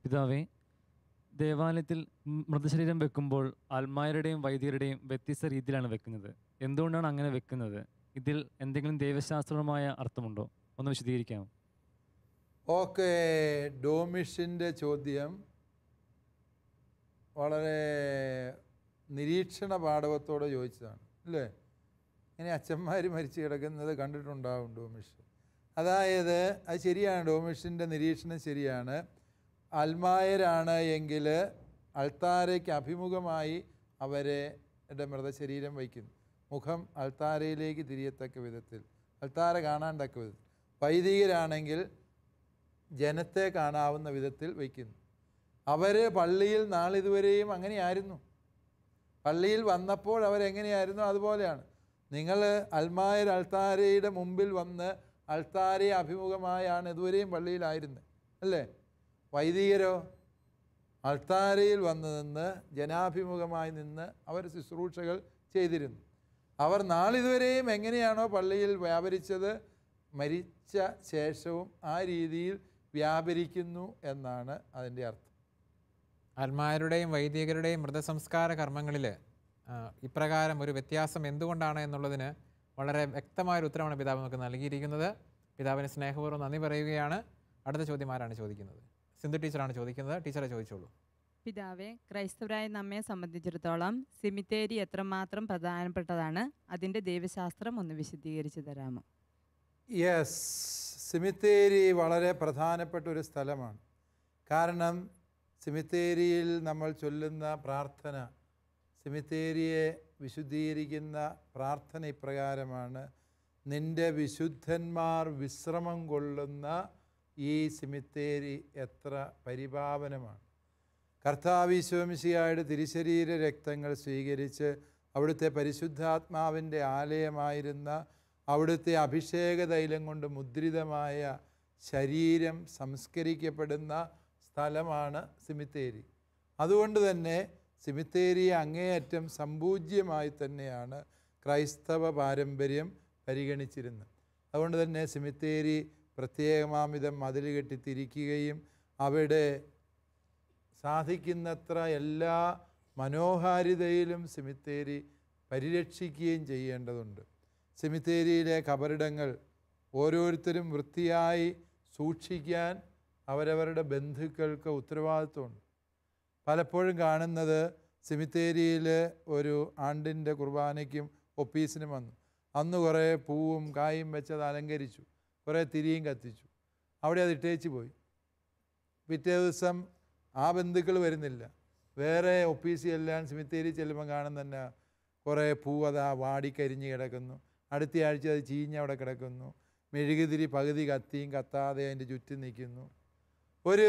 പിതാവേ ദേവാലയത്തിൽ മൃതശരീരം വെക്കുമ്പോൾ ആത്മാരുടെയും വൈദികരുടെയും വ്യത്യസ്ത രീതിയിലാണ് വെക്കുന്നത് എന്തുകൊണ്ടാണ് അങ്ങനെ വെക്കുന്നത് ഇതിൽ എന്തെങ്കിലും ദൈവശാസ്ത്രമായ അർത്ഥമുണ്ടോ ഒന്ന് വിശദീകരിക്കാമോ ഓക്കെ ഡോമിഷിൻ്റെ ചോദ്യം വളരെ നിരീക്ഷണ പാഠവത്തോടെ ചോദിച്ചതാണ് അല്ലേ ഇങ്ങനെ അച്ഛന്മാർ മരിച്ച് കിടക്കുന്നത് കണ്ടിട്ടുണ്ടാവും ഡോമിഷ് അതായത് അത് ശരിയാണ് ഡോമിഷിൻ്റെ നിരീക്ഷണം ശരിയാണ് അൽമായരാണ് എങ്കിൽ അൾത്താരയ്ക്ക് അഭിമുഖമായി അവരെ മൃതശരീരം വയ്ക്കുന്നു മുഖം അൾത്താരയിലേക്ക് തിരിയത്തക്ക വിധത്തിൽ അൾത്താര കാണാൻ തക്ക വിധത്തിൽ വൈദികരാണെങ്കിൽ ജനത്തെ കാണാവുന്ന വിധത്തിൽ വയ്ക്കുന്നു അവർ പള്ളിയിൽ നാളിതുവരെയും അങ്ങനെയായിരുന്നു പള്ളിയിൽ വന്നപ്പോൾ അവരെങ്ങനെയായിരുന്നു അതുപോലെയാണ് നിങ്ങൾ അൽമായർ അൾത്താരയുടെ മുമ്പിൽ വന്ന് അൾത്താരയെ അഭിമുഖമായാണ് ഇതുവരെയും പള്ളിയിലായിരുന്നത് അല്ലേ വൈദികരോ അൾത്താരയിൽ വന്ന് നിന്ന് ജനാഭിമുഖമായി നിന്ന് അവർ ശുശ്രൂഷകൾ ചെയ്തിരുന്നു അവർ നാളിതുവരെയും എങ്ങനെയാണോ പള്ളിയിൽ വ്യാപരിച്ചത് മരിച്ച ശേഷവും ആ രീതിയിൽ വ്യാപരിക്കുന്നു എന്നാണ് അതിൻ്റെ അർത്ഥം അൽമാരുടെയും വൈദികരുടെയും മൃതസംസ്കാര കർമ്മങ്ങളിൽ ഇപ്രകാരം ഒരു വ്യത്യാസം എന്തുകൊണ്ടാണ് എന്നുള്ളതിന് വളരെ വ്യക്തമായൊരു ഉത്തരമാണ് പിതാവ് നമുക്ക് നൽകിയിരിക്കുന്നത് പിതാവിന് സ്നേഹപൂർവ്വം നന്ദി പറയുകയാണ് അടുത്ത ചോദ്യം ആരാണ് ചോദിക്കുന്നത് സിന്ധു ടീച്ചറാണ് ചോദിക്കുന്നത് ടീച്ചറെ ചോദിച്ചോളൂ പിതാവെ ക്രൈസ്തവരായ നമ്മെ സംബന്ധിച്ചിടത്തോളം സിമിത്തേരി എത്രമാത്രം പ്രധാനപ്പെട്ടതാണ് അതിൻ്റെ ദൈവശാസ്ത്രം ഒന്ന് വിശദീകരിച്ചു തരാമോ യെസ് സിമിത്തേരി വളരെ പ്രധാനപ്പെട്ട ഒരു സ്ഥലമാണ് കാരണം സിമിത്തേരിയിൽ നമ്മൾ ചൊല്ലുന്ന പ്രാർത്ഥന സെമിത്തേരിയെ വിശുദ്ധീകരിക്കുന്ന പ്രാർത്ഥന ഇപ്രകാരമാണ് നിന്റെ വിശുദ്ധന്മാർ വിശ്രമം കൊള്ളുന്ന ഈ സിമിത്തേരി എത്ര പരിപാവനമാണ് കർത്താവി ഈശോമിശിയായുടെ തിരിശരീര രക്തങ്ങൾ സ്വീകരിച്ച് അവിടുത്തെ പരിശുദ്ധാത്മാവിൻ്റെ ആലയമായിരുന്ന അവിടുത്തെ അഭിഷേക തൈലം കൊണ്ട് മുദ്രിതമായ ശരീരം സംസ്കരിക്കപ്പെടുന്ന സ്ഥലമാണ് സിമിത്തേരി അതുകൊണ്ട് തന്നെ സിമിത്തേരി അങ്ങേയറ്റം സമ്പൂജ്യമായി തന്നെയാണ് ക്രൈസ്തവ പാരമ്പര്യം പരിഗണിച്ചിരുന്നത് അതുകൊണ്ട് തന്നെ സിമിത്തേരി പ്രത്യേകമാമിതം മതിൽ കെട്ടി തിരിക്കുകയും അവിടെ സാധിക്കുന്നത്ര എല്ലാ മനോഹാരിതയിലും സിമിത്തേരി പരിരക്ഷിക്കുകയും ചെയ്യേണ്ടതുണ്ട് സിമിത്തേരിയിലെ കബറിടങ്ങൾ ഓരോരുത്തരും വൃത്തിയായി സൂക്ഷിക്കാൻ അവരവരുടെ ബന്ധുക്കൾക്ക് ഉത്തരവാദിത്വമുണ്ട് പലപ്പോഴും കാണുന്നത് സിമിത്തേരിയിൽ ഒരു ആണ്ടിൻ്റെ കുർബാനയ്ക്കും ഒപ്പീസിനും വന്നു അന്ന് കുറേ പൂവും കായും വെച്ചത് അലങ്കരിച്ചു കുറേ തിരിയും കത്തിച്ചു അവിടെ അത് ഇട്ടേച്ച് പോയി പിറ്റേ ദിവസം ആ ബന്ധുക്കൾ വരുന്നില്ല വേറെ ഒപ്പീസി എല്ലാം സിമിത്തേരി ചെല്ലുമ്പോൾ കാണുന്ന തന്നെ കുറേ പൂ അത് ആ വാടിക്കരിഞ്ഞ് കിടക്കുന്നു അടുത്ത ആഴ്ച അത് ചീഞ്ഞ് അവിടെ കിടക്കുന്നു മെഴുകുതിരി പകുതി കത്തിയും കത്താതെ അതിൻ്റെ ചുറ്റും നിൽക്കുന്നു ഒരു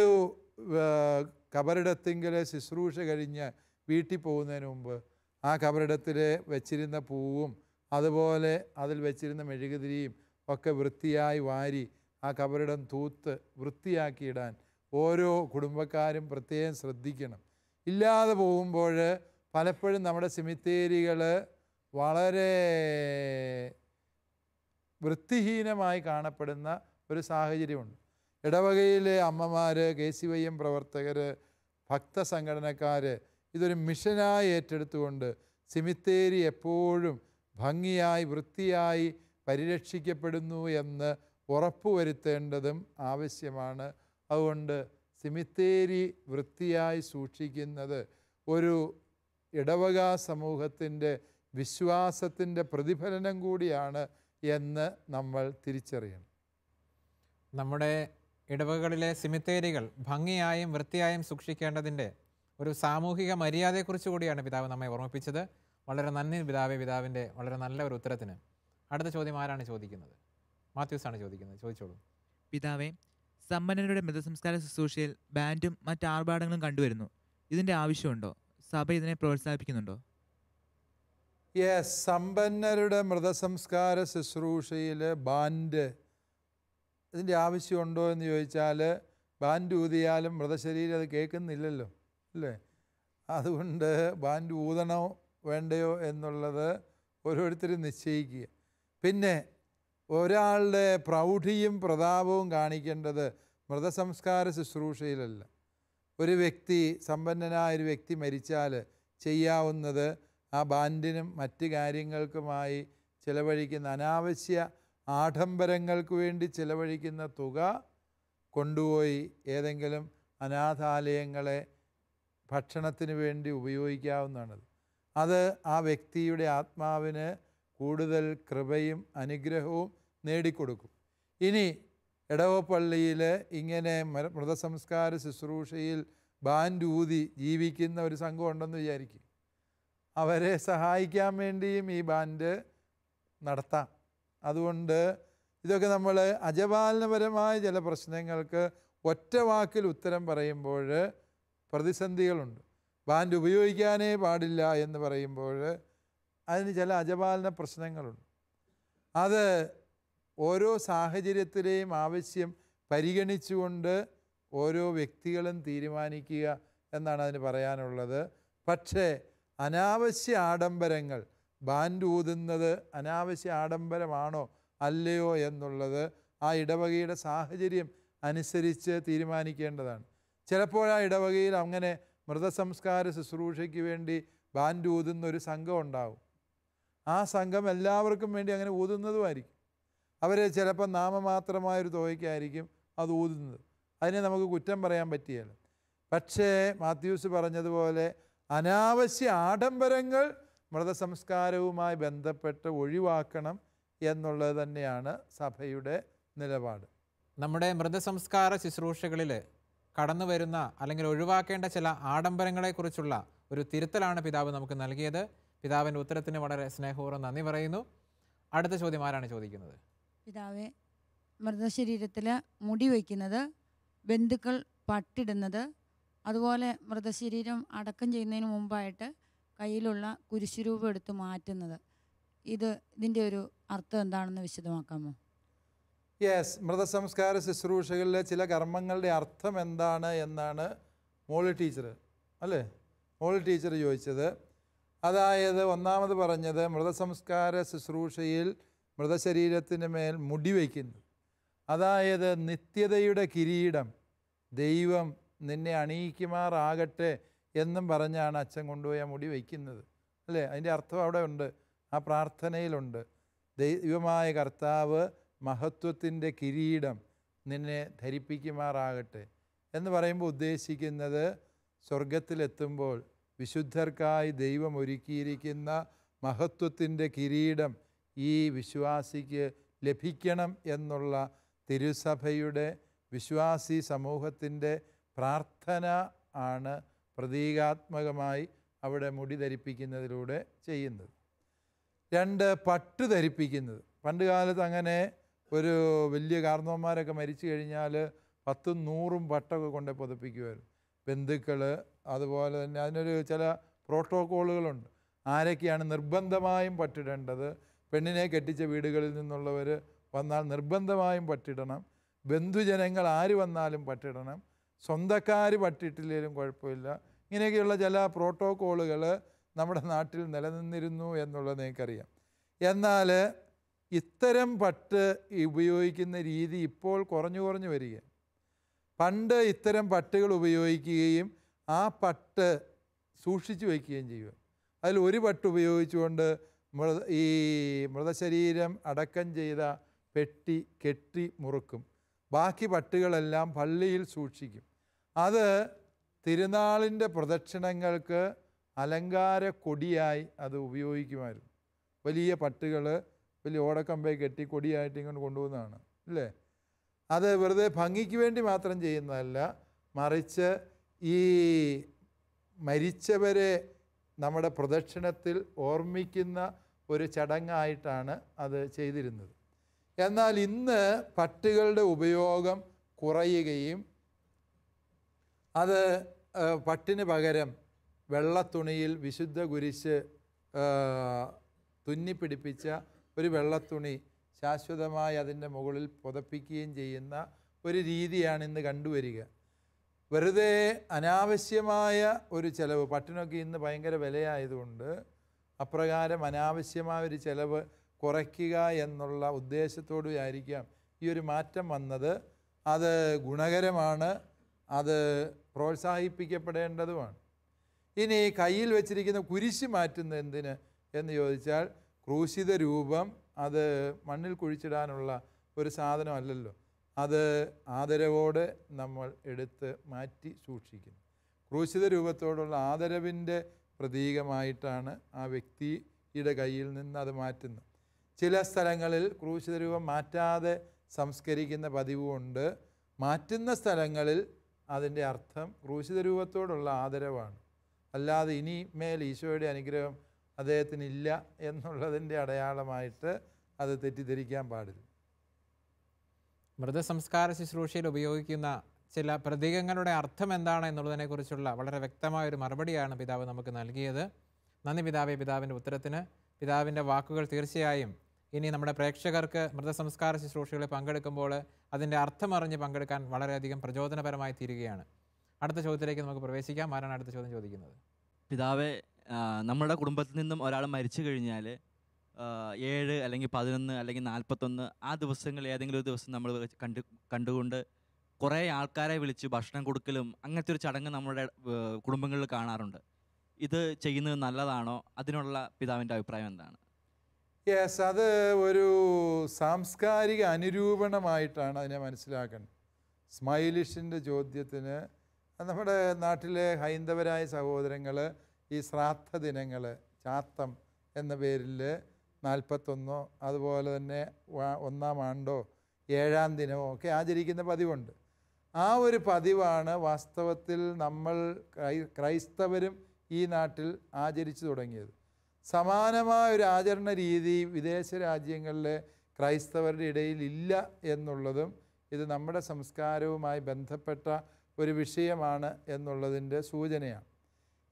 കബറിടത്തിങ്കിലെ ശുശ്രൂഷ കഴിഞ്ഞ് വീട്ടിൽ പോകുന്നതിന് മുമ്പ് ആ കബറിടത്തിൽ വെച്ചിരുന്ന പൂവും അതുപോലെ അതിൽ വെച്ചിരുന്ന മെഴുകുതിരിയും ഒക്കെ വൃത്തിയായി വാരി ആ കബറിടം തൂത്ത് വൃത്തിയാക്കിയിടാൻ ഓരോ കുടുംബക്കാരും പ്രത്യേകം ശ്രദ്ധിക്കണം ഇല്ലാതെ പോകുമ്പോൾ പലപ്പോഴും നമ്മുടെ സിമിത്തേരികൾ വളരെ വൃത്തിഹീനമായി കാണപ്പെടുന്ന ഒരു സാഹചര്യമുണ്ട് ഇടവകയിലെ അമ്മമാർ കെ സി വൈ എം പ്രവർത്തകർ ഭക്ത ഇതൊരു മിഷനായി ഏറ്റെടുത്തുകൊണ്ട് സിമിത്തേരി എപ്പോഴും ഭംഗിയായി വൃത്തിയായി പരിരക്ഷിക്കപ്പെടുന്നു എന്ന് ഉറപ്പുവരുത്തേണ്ടതും ആവശ്യമാണ് അതുകൊണ്ട് സിമിത്തേരി വൃത്തിയായി സൂക്ഷിക്കുന്നത് ഒരു ഇടവക സമൂഹത്തിൻ്റെ വിശ്വാസത്തിൻ്റെ പ്രതിഫലനം കൂടിയാണ് എന്ന് നമ്മൾ തിരിച്ചറിയണം നമ്മുടെ ഇടവകകളിലെ സിമിത്തേരികൾ ഭംഗിയായും വൃത്തിയായും സൂക്ഷിക്കേണ്ടതിൻ്റെ ഒരു സാമൂഹിക മര്യാദയെക്കുറിച്ച് കൂടിയാണ് പിതാവ് നമ്മെ ഓർമ്മിപ്പിച്ചത് വളരെ നന്ദി പിതാവേ പിതാവിൻ്റെ വളരെ നല്ല ഒരു ഉത്തരത്തിന് അടുത്ത ചോദ്യം ആരാണ് ചോദിക്കുന്നത് മാത്യൂസ് ആണ് ചോദിക്കുന്നത് ചോദിച്ചോളൂ പിതാവെ സമ്പന്നരുടെ മൃതസംസ്കാര ശുശ്രൂഷയിൽ ബാൻഡും മറ്റ് ആർഭാടങ്ങളും കണ്ടുവരുന്നു ഇതിൻ്റെ ആവശ്യമുണ്ടോ സഭ ഇതിനെ പ്രോത്സാഹിപ്പിക്കുന്നുണ്ടോ യെസ് സമ്പന്നരുടെ മൃതസംസ്കാര ശുശ്രൂഷയിലെ ബാൻഡ് ഇതിൻ്റെ ആവശ്യമുണ്ടോ എന്ന് ചോദിച്ചാൽ ബാൻഡ് ഊതിയാലും മൃതശരീരം അത് കേൾക്കുന്നില്ലല്ലോ അല്ലേ അതുകൊണ്ട് ബാൻഡ് ഊതണോ വേണ്ടയോ എന്നുള്ളത് ഓരോരുത്തരും നിശ്ചയിക്കുക പിന്നെ ഒരാളുടെ പ്രൗഢിയും പ്രതാപവും കാണിക്കേണ്ടത് മൃതസംസ്കാര ശുശ്രൂഷയിലല്ല ഒരു വ്യക്തി സമ്പന്നനായ ഒരു വ്യക്തി മരിച്ചാൽ ചെയ്യാവുന്നത് ആ ബാൻഡിനും മറ്റ് കാര്യങ്ങൾക്കുമായി ചിലവഴിക്കുന്ന അനാവശ്യ ആഡംബരങ്ങൾക്ക് വേണ്ടി ചിലവഴിക്കുന്ന തുക കൊണ്ടുപോയി ഏതെങ്കിലും അനാഥാലയങ്ങളെ ഭക്ഷണത്തിന് വേണ്ടി ഉപയോഗിക്കാവുന്നതാണത് അത് ആ വ്യക്തിയുടെ ആത്മാവിന് കൂടുതൽ കൃപയും അനുഗ്രഹവും നേടിക്കൊടുക്കും ഇനി ഇടവപ്പള്ളിയിൽ ഇങ്ങനെ മൃതസംസ്കാര ശുശ്രൂഷയിൽ ബാൻഡൂതി ജീവിക്കുന്ന ഒരു സംഘം ഉണ്ടെന്ന് വിചാരിക്കും അവരെ സഹായിക്കാൻ വേണ്ടിയും ഈ ബാൻഡ് നടത്താം അതുകൊണ്ട് ഇതൊക്കെ നമ്മൾ അജപാലനപരമായ ചില പ്രശ്നങ്ങൾക്ക് ഒറ്റ വാക്കിൽ ഉത്തരം പറയുമ്പോൾ പ്രതിസന്ധികളുണ്ട് ബാൻഡ് ഉപയോഗിക്കാനേ പാടില്ല എന്ന് പറയുമ്പോൾ അതിന് ചില അജപാലന പ്രശ്നങ്ങളുണ്ട് അത് ഓരോ സാഹചര്യത്തിലെയും ആവശ്യം പരിഗണിച്ചുകൊണ്ട് ഓരോ വ്യക്തികളും തീരുമാനിക്കുക എന്നാണ് അതിന് പറയാനുള്ളത് പക്ഷേ അനാവശ്യ ആഡംബരങ്ങൾ ബാൻഡ് ഊതുന്നത് അനാവശ്യ ആഡംബരമാണോ അല്ലയോ എന്നുള്ളത് ആ ഇടവകയുടെ സാഹചര്യം അനുസരിച്ച് തീരുമാനിക്കേണ്ടതാണ് ചിലപ്പോൾ ആ ഇടവകയിൽ അങ്ങനെ മൃതസംസ്കാര ശുശ്രൂഷയ്ക്ക് വേണ്ടി ബാൻഡ് ഊതുന്ന ഒരു സംഘം ഉണ്ടാവും ആ സംഘം എല്ലാവർക്കും വേണ്ടി അങ്ങനെ ഊതുന്നതുമായിരിക്കും അവർ ചിലപ്പോൾ നാമമാത്രമായൊരു തുകയ്ക്കായിരിക്കും അത് ഊതുന്നത് അതിനെ നമുക്ക് കുറ്റം പറയാൻ പറ്റിയല്ല പക്ഷേ മാത്യൂസ് പറഞ്ഞതുപോലെ അനാവശ്യ ആഡംബരങ്ങൾ മൃതസംസ്കാരവുമായി ബന്ധപ്പെട്ട് ഒഴിവാക്കണം എന്നുള്ളത് തന്നെയാണ് സഭയുടെ നിലപാട് നമ്മുടെ മൃതസംസ്കാര ശുശ്രൂഷകളിൽ കടന്നു വരുന്ന അല്ലെങ്കിൽ ഒഴിവാക്കേണ്ട ചില ആഡംബരങ്ങളെക്കുറിച്ചുള്ള ഒരു തിരുത്തലാണ് പിതാവ് നമുക്ക് നൽകിയത് പിതാവിൻ്റെ ഉത്തരത്തിന് വളരെ സ്നേഹപൂർവ്വം നന്ദി പറയുന്നു അടുത്ത ചോദ്യം ആരാണ് ചോദിക്കുന്നത് പിതാവെ മൃതശരീരത്തിൽ മുടി വയ്ക്കുന്നത് ബന്ധുക്കൾ പട്ടിടുന്നത് അതുപോലെ മൃതശരീരം അടക്കം ചെയ്യുന്നതിന് മുമ്പായിട്ട് കയ്യിലുള്ള കുരിശുരൂപം എടുത്ത് മാറ്റുന്നത് ഇത് ഇതിൻ്റെ ഒരു അർത്ഥം എന്താണെന്ന് വിശദമാക്കാമോ യെസ് മൃതസംസ്കാര ശുശ്രൂഷകളിലെ ചില കർമ്മങ്ങളുടെ അർത്ഥം എന്താണ് എന്നാണ് മോളി ടീച്ചർ അല്ലേ മോളി ടീച്ചർ ചോദിച്ചത് അതായത് ഒന്നാമത് പറഞ്ഞത് മൃതസംസ്കാര ശുശ്രൂഷയിൽ മൃതശരീരത്തിന് മേൽ മുടിവയ്ക്കുന്നു അതായത് നിത്യതയുടെ കിരീടം ദൈവം നിന്നെ അണിയിക്കുമാറാകട്ടെ എന്നും പറഞ്ഞാണ് അച്ഛൻ കൊണ്ടുപോയാൽ മുടി വയ്ക്കുന്നത് അല്ലേ അതിൻ്റെ അർത്ഥം അവിടെ ഉണ്ട് ആ പ്രാർത്ഥനയിലുണ്ട് ദൈവമായ കർത്താവ് മഹത്വത്തിൻ്റെ കിരീടം നിന്നെ ധരിപ്പിക്കുമാറാകട്ടെ എന്ന് പറയുമ്പോൾ ഉദ്ദേശിക്കുന്നത് സ്വർഗത്തിലെത്തുമ്പോൾ വിശുദ്ധർക്കായി ദൈവം ഒരുക്കിയിരിക്കുന്ന മഹത്വത്തിൻ്റെ കിരീടം ഈ വിശ്വാസിക്ക് ലഭിക്കണം എന്നുള്ള തിരുസഭയുടെ വിശ്വാസി സമൂഹത്തിൻ്റെ പ്രാർത്ഥന ആണ് പ്രതീകാത്മകമായി അവിടെ മുടി ധരിപ്പിക്കുന്നതിലൂടെ ചെയ്യുന്നത് രണ്ട് പട്ട് ധരിപ്പിക്കുന്നത് പണ്ട് കാലത്ത് അങ്ങനെ ഒരു വലിയ കാർന്നവന്മാരൊക്കെ മരിച്ചു കഴിഞ്ഞാൽ പത്തും നൂറും പട്ടൊക്കെ കൊണ്ട് പുതപ്പിക്കുമായിരുന്നു ബന്ധുക്കൾ അതുപോലെ തന്നെ അതിനൊരു ചില പ്രോട്ടോക്കോളുകളുണ്ട് ആരൊക്കെയാണ് നിർബന്ധമായും പട്ടിടേണ്ടത് പെണ്ണിനെ കെട്ടിച്ച വീടുകളിൽ നിന്നുള്ളവർ വന്നാൽ നിർബന്ധമായും പട്ടിടണം ബന്ധുജനങ്ങൾ ആര് വന്നാലും പട്ടിടണം സ്വന്തക്കാർ പട്ടിട്ടില്ലെങ്കിലും കുഴപ്പമില്ല ഇങ്ങനെയൊക്കെയുള്ള ചില പ്രോട്ടോക്കോളുകൾ നമ്മുടെ നാട്ടിൽ നിലനിന്നിരുന്നു എന്നുള്ളത് നിങ്ങൾക്കറിയാം എന്നാൽ ഇത്തരം പട്ട് ഉപയോഗിക്കുന്ന രീതി ഇപ്പോൾ കുറഞ്ഞു കുറഞ്ഞു വരിക പണ്ട് ഇത്തരം പട്ടുകൾ ഉപയോഗിക്കുകയും ആ പട്ട് സൂക്ഷിച്ചു വയ്ക്കുകയും ചെയ്യുക അതിൽ ഒരു പട്ട് ഉപയോഗിച്ചുകൊണ്ട് മൃത ഈ മൃതശരീരം അടക്കം ചെയ്ത പെട്ടി കെട്ടി മുറുക്കും ബാക്കി പട്ടുകളെല്ലാം പള്ളിയിൽ സൂക്ഷിക്കും അത് തിരുനാളിൻ്റെ പ്രദക്ഷിണങ്ങൾക്ക് അലങ്കാര കൊടിയായി അത് ഉപയോഗിക്കുമായിരുന്നു വലിയ പട്ടുകൾ വലിയ ഓടക്കമ്പയെ കെട്ടി കൊടിയായിട്ട് ഇങ്ങോട്ട് കൊണ്ടുപോകുന്നതാണ് അല്ലേ അത് വെറുതെ ഭംഗിക്ക് വേണ്ടി മാത്രം ചെയ്യുന്നതല്ല മറിച്ച് ഈ മരിച്ചവരെ നമ്മുടെ പ്രദക്ഷിണത്തിൽ ഓർമ്മിക്കുന്ന ഒരു ചടങ്ങായിട്ടാണ് അത് ചെയ്തിരുന്നത് എന്നാൽ ഇന്ന് പട്ടുകളുടെ ഉപയോഗം കുറയുകയും അത് പട്ടിന് പകരം വെള്ളത്തുണിയിൽ വിശുദ്ധ കുരിശ് തുന്നിപ്പിടിപ്പിച്ച ഒരു വെള്ളത്തുണി ശാശ്വതമായി അതിൻ്റെ മുകളിൽ പുതപ്പിക്കുകയും ചെയ്യുന്ന ഒരു രീതിയാണ് ഇന്ന് കണ്ടുവരിക വെറുതെ അനാവശ്യമായ ഒരു ചിലവ് പട്ടിനൊക്കെ ഇന്ന് ഭയങ്കര വിലയായതുകൊണ്ട് അപ്രകാരം അനാവശ്യമായ ഒരു ചിലവ് കുറയ്ക്കുക എന്നുള്ള ഉദ്ദേശത്തോടുകൂടിയായിരിക്കാം ഈ ഒരു മാറ്റം വന്നത് അത് ഗുണകരമാണ് അത് പ്രോത്സാഹിപ്പിക്കപ്പെടേണ്ടതുമാണ് ഇനി കയ്യിൽ വെച്ചിരിക്കുന്ന കുരിശ് മാറ്റുന്ന എന്തിന് എന്ന് ചോദിച്ചാൽ ക്രൂശിത രൂപം അത് മണ്ണിൽ കുഴിച്ചിടാനുള്ള ഒരു സാധനമല്ലല്ലോ അത് ആദരവോടെ നമ്മൾ എടുത്ത് മാറ്റി സൂക്ഷിക്കുന്നു ക്രൂശിത രൂപത്തോടുള്ള ആദരവിൻ്റെ പ്രതീകമായിട്ടാണ് ആ വ്യക്തിയുടെ കയ്യിൽ നിന്ന് അത് മാറ്റുന്നത് ചില സ്ഥലങ്ങളിൽ ക്രൂശിത രൂപം മാറ്റാതെ സംസ്കരിക്കുന്ന പതിവുമുണ്ട് മാറ്റുന്ന സ്ഥലങ്ങളിൽ അതിൻ്റെ അർത്ഥം ക്രൂശിത രൂപത്തോടുള്ള ആദരവാണ് അല്ലാതെ ഇനി മേൽ ഈശോയുടെ അനുഗ്രഹം അദ്ദേഹത്തിന് ഇല്ല എന്നുള്ളതിൻ്റെ അടയാളമായിട്ട് അത് തെറ്റിദ്ധരിക്കാൻ പാടില്ല മൃതസംസ്കാര ശുശ്രൂഷയിൽ ഉപയോഗിക്കുന്ന ചില പ്രതീകങ്ങളുടെ അർത്ഥം എന്താണ് എന്നുള്ളതിനെക്കുറിച്ചുള്ള വളരെ വ്യക്തമായ ഒരു മറുപടിയാണ് പിതാവ് നമുക്ക് നൽകിയത് നന്ദി പിതാവേ പിതാവിൻ്റെ ഉത്തരത്തിന് പിതാവിൻ്റെ വാക്കുകൾ തീർച്ചയായും ഇനി നമ്മുടെ പ്രേക്ഷകർക്ക് മൃതസംസ്കാര ശുശ്രൂഷകളിൽ പങ്കെടുക്കുമ്പോൾ അതിൻ്റെ അർത്ഥമറിഞ്ഞ് പങ്കെടുക്കാൻ വളരെയധികം പ്രചോദനപരമായി തീരുകയാണ് അടുത്ത ചോദ്യത്തിലേക്ക് നമുക്ക് പ്രവേശിക്കാം ആരാണ് അടുത്ത ചോദ്യം ചോദിക്കുന്നത് പിതാവെ നമ്മുടെ കുടുംബത്തിൽ നിന്നും ഒരാൾ മരിച്ചു കഴിഞ്ഞാൽ ഏഴ് അല്ലെങ്കിൽ പതിനൊന്ന് അല്ലെങ്കിൽ നാൽപ്പത്തൊന്ന് ആ ദിവസങ്ങൾ ഏതെങ്കിലും ഒരു ദിവസം നമ്മൾ കണ്ട് കണ്ടുകൊണ്ട് കുറേ ആൾക്കാരെ വിളിച്ച് ഭക്ഷണം കൊടുക്കലും അങ്ങനത്തെ ഒരു ചടങ്ങ് നമ്മുടെ കുടുംബങ്ങളിൽ കാണാറുണ്ട് ഇത് ചെയ്യുന്നത് നല്ലതാണോ അതിനുള്ള പിതാവിൻ്റെ അഭിപ്രായം എന്താണ് യെസ് അത് ഒരു സാംസ്കാരിക അനുരൂപണമായിട്ടാണ് അതിനെ മനസ്സിലാക്കേണ്ടത് സ്മൈലിഷിൻ്റെ ചോദ്യത്തിന് നമ്മുടെ നാട്ടിലെ ഹൈന്ദവരായ സഹോദരങ്ങൾ ഈ ശ്രാദ്ധ ദിനങ്ങൾ ചാത്തം എന്ന പേരിൽ നാൽപ്പത്തൊന്നോ അതുപോലെ തന്നെ ഒന്നാം ആണ്ടോ ഏഴാം ദിനമോ ഒക്കെ ആചരിക്കുന്ന പതിവുണ്ട് ആ ഒരു പതിവാണ് വാസ്തവത്തിൽ നമ്മൾ ക്രൈസ്തവരും ഈ നാട്ടിൽ ആചരിച്ചു തുടങ്ങിയത് സമാനമായ ഒരു ആചരണ രീതി വിദേശ രാജ്യങ്ങളിലെ ക്രൈസ്തവരുടെ ഇടയിൽ ഇല്ല എന്നുള്ളതും ഇത് നമ്മുടെ സംസ്കാരവുമായി ബന്ധപ്പെട്ട ഒരു വിഷയമാണ് എന്നുള്ളതിൻ്റെ സൂചനയാണ്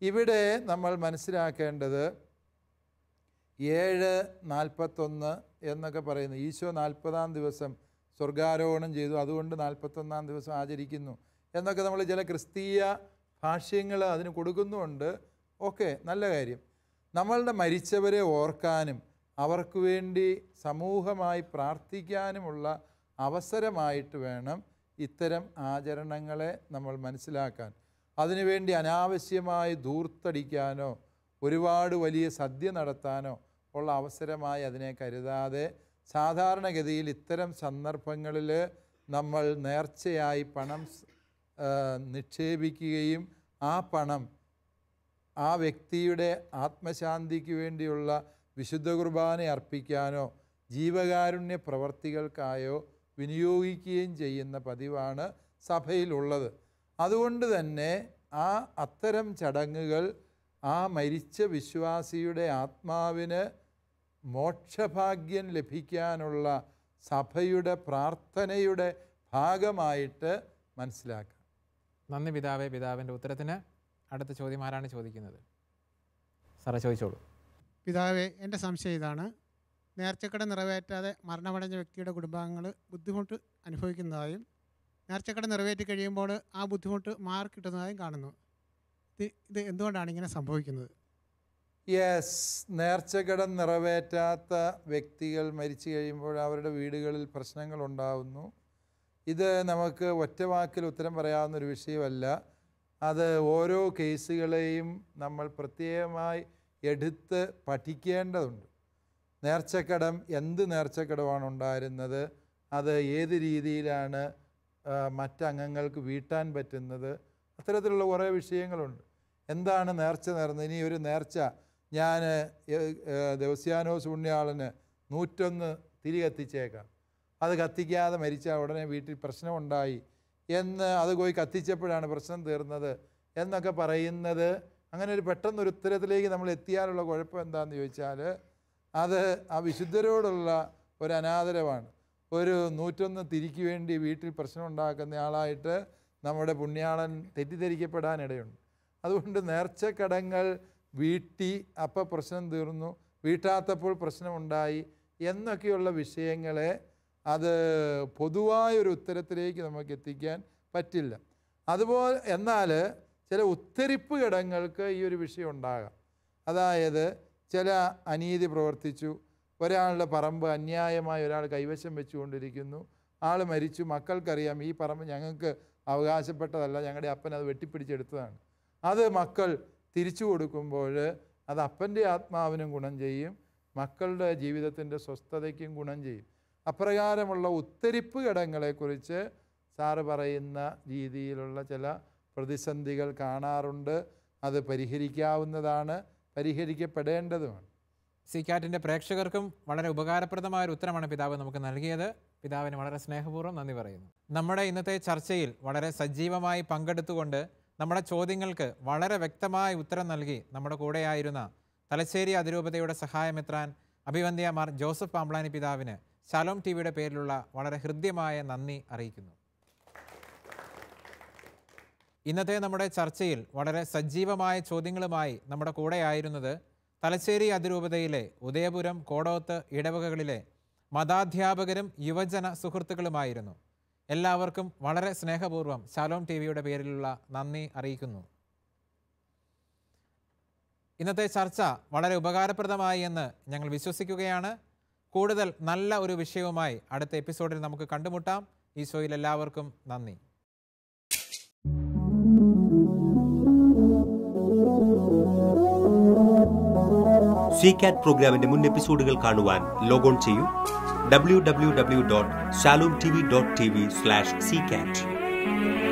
ഇവിടെ നമ്മൾ മനസ്സിലാക്കേണ്ടത് ഏഴ് നാൽപ്പത്തൊന്ന് എന്നൊക്കെ പറയുന്നു ഈശോ നാൽപ്പതാം ദിവസം സ്വർഗാരോഹണം ചെയ്തു അതുകൊണ്ട് നാൽപ്പത്തൊന്നാം ദിവസം ആചരിക്കുന്നു എന്നൊക്കെ നമ്മൾ ചില ക്രിസ്തീയ ഭാഷ്യങ്ങൾ അതിന് കൊടുക്കുന്നുമുണ്ട് ഓക്കെ നല്ല കാര്യം നമ്മളുടെ മരിച്ചവരെ ഓർക്കാനും അവർക്ക് വേണ്ടി സമൂഹമായി പ്രാർത്ഥിക്കാനുമുള്ള അവസരമായിട്ട് വേണം ഇത്തരം ആചരണങ്ങളെ നമ്മൾ മനസ്സിലാക്കാൻ അതിനുവേണ്ടി അനാവശ്യമായി ദൂർത്തടിക്കാനോ ഒരുപാട് വലിയ സദ്യ നടത്താനോ ഉള്ള അവസരമായി അതിനെ കരുതാതെ സാധാരണഗതിയിൽ ഇത്തരം സന്ദർഭങ്ങളിൽ നമ്മൾ നേർച്ചയായി പണം നിക്ഷേപിക്കുകയും ആ പണം ആ വ്യക്തിയുടെ ആത്മശാന്തിക്ക് വേണ്ടിയുള്ള വിശുദ്ധ കുർബാന അർപ്പിക്കാനോ ജീവകാരുണ്യ പ്രവർത്തികൾക്കായോ വിനിയോഗിക്കുകയും ചെയ്യുന്ന പതിവാണ് സഭയിലുള്ളത് അതുകൊണ്ട് തന്നെ ആ അത്തരം ചടങ്ങുകൾ ആ മരിച്ച വിശ്വാസിയുടെ ആത്മാവിന് മോക്ഷഭാഗ്യം ലഭിക്കാനുള്ള സഭയുടെ പ്രാർത്ഥനയുടെ ഭാഗമായിട്ട് മനസ്സിലാക്കാം നന്ദി പിതാവേ പിതാവിൻ്റെ ഉത്തരത്തിന് അടുത്ത ചോദ്യം ആരാണ് ചോദിക്കുന്നത് സാറേ ചോദിച്ചോളൂ പിതാവേ എൻ്റെ സംശയം ഇതാണ് നേർച്ചക്കട നിറവേറ്റാതെ മരണമടഞ്ഞ വ്യക്തിയുടെ കുടുംബാംഗങ്ങൾ ബുദ്ധിമുട്ട് അനുഭവിക്കുന്നതായും നേർച്ചക്കട നിറവേറ്റി കഴിയുമ്പോൾ ആ ബുദ്ധിമുട്ട് മാർക്ക് കിട്ടുന്നതായും കാണുന്നു ഇത് ഇത് എന്തുകൊണ്ടാണ് ഇങ്ങനെ സംഭവിക്കുന്നത് യെസ് നേർച്ചകടം നിറവേറ്റാത്ത വ്യക്തികൾ മരിച്ചു കഴിയുമ്പോൾ അവരുടെ വീടുകളിൽ പ്രശ്നങ്ങൾ ഉണ്ടാകുന്നു ഇത് നമുക്ക് ഒറ്റവാക്കിൽ ഉത്തരം പറയാവുന്ന ഒരു വിഷയമല്ല അത് ഓരോ കേസുകളെയും നമ്മൾ പ്രത്യേകമായി എടുത്ത് പഠിക്കേണ്ടതുണ്ട് നേർച്ചക്കടം എന്ത് നേർച്ചക്കടമാണ് ഉണ്ടായിരുന്നത് അത് ഏത് രീതിയിലാണ് മറ്റംഗങ്ങൾക്ക് വീട്ടാൻ പറ്റുന്നത് അത്തരത്തിലുള്ള കുറേ വിഷയങ്ങളുണ്ട് എന്താണ് നേർച്ച നേർന്നത് ഇനി ഒരു നേർച്ച ഞാൻ ദേവസ്യാനോ പുണ്യാളന് നൂറ്റൊന്ന് തിരി കത്തിച്ചേക്കാം അത് കത്തിക്കാതെ മരിച്ച ഉടനെ വീട്ടിൽ പ്രശ്നമുണ്ടായി എന്ന് അത് പോയി കത്തിച്ചപ്പോഴാണ് പ്രശ്നം തീർന്നത് എന്നൊക്കെ പറയുന്നത് അങ്ങനെ ഒരു പെട്ടെന്നൊരു ഉത്തരത്തിലേക്ക് നമ്മൾ എത്തിയാലുള്ള കുഴപ്പം എന്താണെന്ന് ചോദിച്ചാൽ അത് ആ വിശുദ്ധരോടുള്ള ഒരു അനാദരവാണ് ഒരു നൂറ്റൊന്ന് തിരിക്ക് വേണ്ടി വീട്ടിൽ പ്രശ്നം ഉണ്ടാക്കുന്ന ആളായിട്ട് നമ്മുടെ പുണ്യാളൻ തെറ്റിദ്ധരിക്കപ്പെടാനിടയുണ്ട് അതുകൊണ്ട് നേർച്ചക്കടങ്ങൾ വീട്ടി അപ്പം പ്രശ്നം തീർന്നു വീട്ടാത്തപ്പോൾ പ്രശ്നമുണ്ടായി എന്നൊക്കെയുള്ള വിഷയങ്ങളെ അത് പൊതുവായൊരു ഉത്തരത്തിലേക്ക് നമുക്ക് എത്തിക്കാൻ പറ്റില്ല അതുപോലെ എന്നാൽ ചില ഉത്തരിപ്പ് ഘടകങ്ങൾക്ക് ഈ ഒരു വിഷയം ഉണ്ടാകാം അതായത് ചില അനീതി പ്രവർത്തിച്ചു ഒരാളുടെ പറമ്പ് അന്യായമായി ഒരാൾ കൈവശം വെച്ചുകൊണ്ടിരിക്കുന്നു ആൾ മരിച്ചു മക്കൾക്കറിയാം ഈ പറമ്പ് ഞങ്ങൾക്ക് അവകാശപ്പെട്ടതല്ല ഞങ്ങളുടെ അപ്പൻ അത് വെട്ടിപ്പിടിച്ചെടുത്തതാണ് അത് മക്കൾ തിരിച്ചു കൊടുക്കുമ്പോൾ അത് അപ്പൻ്റെ ആത്മാവിനും ഗുണം ചെയ്യും മക്കളുടെ ജീവിതത്തിൻ്റെ സ്വസ്ഥതയ്ക്കും ഗുണം ചെയ്യും അപ്രകാരമുള്ള ഉത്തരിപ്പ് ഘടകങ്ങളെക്കുറിച്ച് സാറ് പറയുന്ന രീതിയിലുള്ള ചില പ്രതിസന്ധികൾ കാണാറുണ്ട് അത് പരിഹരിക്കാവുന്നതാണ് പരിഹരിക്കപ്പെടേണ്ടതുമാണ് കാറ്റിൻ്റെ പ്രേക്ഷകർക്കും വളരെ ഉപകാരപ്രദമായ ഒരു ഉത്തരമാണ് പിതാവ് നമുക്ക് നൽകിയത് പിതാവിന് വളരെ സ്നേഹപൂർവ്വം നന്ദി പറയുന്നു നമ്മുടെ ഇന്നത്തെ ചർച്ചയിൽ വളരെ സജീവമായി പങ്കെടുത്തുകൊണ്ട് നമ്മുടെ ചോദ്യങ്ങൾക്ക് വളരെ വ്യക്തമായ ഉത്തരം നൽകി നമ്മുടെ കൂടെയായിരുന്ന തലശ്ശേരി അതിരൂപതയുടെ സഹായമെത്രാൻ അഭിവന്ദ്യമാർ ജോസഫ് പാമ്പ്ലാനി പിതാവിന് ശാലോം ടി വിയുടെ പേരിലുള്ള വളരെ ഹൃദ്യമായ നന്ദി അറിയിക്കുന്നു ഇന്നത്തെ നമ്മുടെ ചർച്ചയിൽ വളരെ സജീവമായ ചോദ്യങ്ങളുമായി നമ്മുടെ കൂടെയായിരുന്നത് തലശ്ശേരി അതിരൂപതയിലെ ഉദയപുരം കോടോത്ത് ഇടവകകളിലെ മതാധ്യാപകരും യുവജന സുഹൃത്തുക്കളുമായിരുന്നു എല്ലാവർക്കും വളരെ സ്നേഹപൂർവ്വം ശാലോം ടി വിയുടെ പേരിലുള്ള നന്ദി അറിയിക്കുന്നു ഇന്നത്തെ ചർച്ച വളരെ ഉപകാരപ്രദമായി എന്ന് ഞങ്ങൾ വിശ്വസിക്കുകയാണ് കൂടുതൽ നല്ല ഒരു വിഷയവുമായി അടുത്ത എപ്പിസോഡിൽ നമുക്ക് കണ്ടുമുട്ടാം ഈശോയിൽ എല്ലാവർക്കും നന്ദി സി കാറ്റ് പ്രോഗ്രാമിന്റെ മുൻ എപ്പിസോഡുകൾ കാണുവാൻ ലോഗോൺ ചെയ്യൂ W W W dot Shalom T V dot T V slash C കാറ്റ്